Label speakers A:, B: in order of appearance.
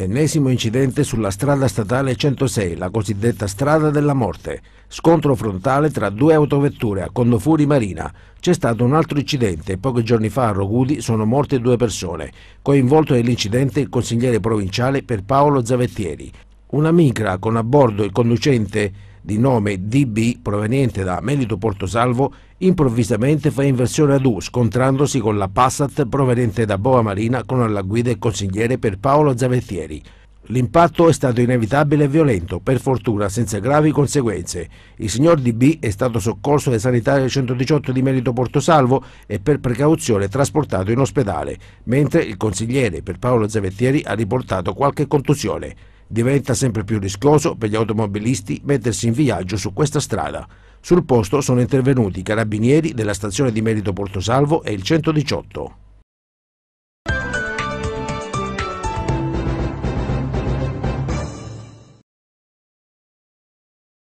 A: Ennesimo incidente sulla strada statale 106, la cosiddetta strada della morte. Scontro frontale tra due autovetture a Condofuri Marina. C'è stato un altro incidente. Pochi giorni fa a Rogudi sono morte due persone. Coinvolto nell'incidente il consigliere provinciale per Paolo Zavettieri. Una micra con a bordo il conducente di nome DB proveniente da Melito Portosalvo improvvisamente fa inversione ad U scontrandosi con la Passat proveniente da Boa Marina con alla guida il consigliere per Paolo Zavettieri. L'impatto è stato inevitabile e violento, per fortuna senza gravi conseguenze. Il signor DB è stato soccorso dai sanitari 118 di Merito Portosalvo e per precauzione trasportato in ospedale, mentre il consigliere per Paolo Zavettieri ha riportato qualche contusione. Diventa sempre più rischioso per gli automobilisti mettersi in viaggio su questa strada. Sul posto sono intervenuti i carabinieri della stazione di merito Portosalvo e il 118.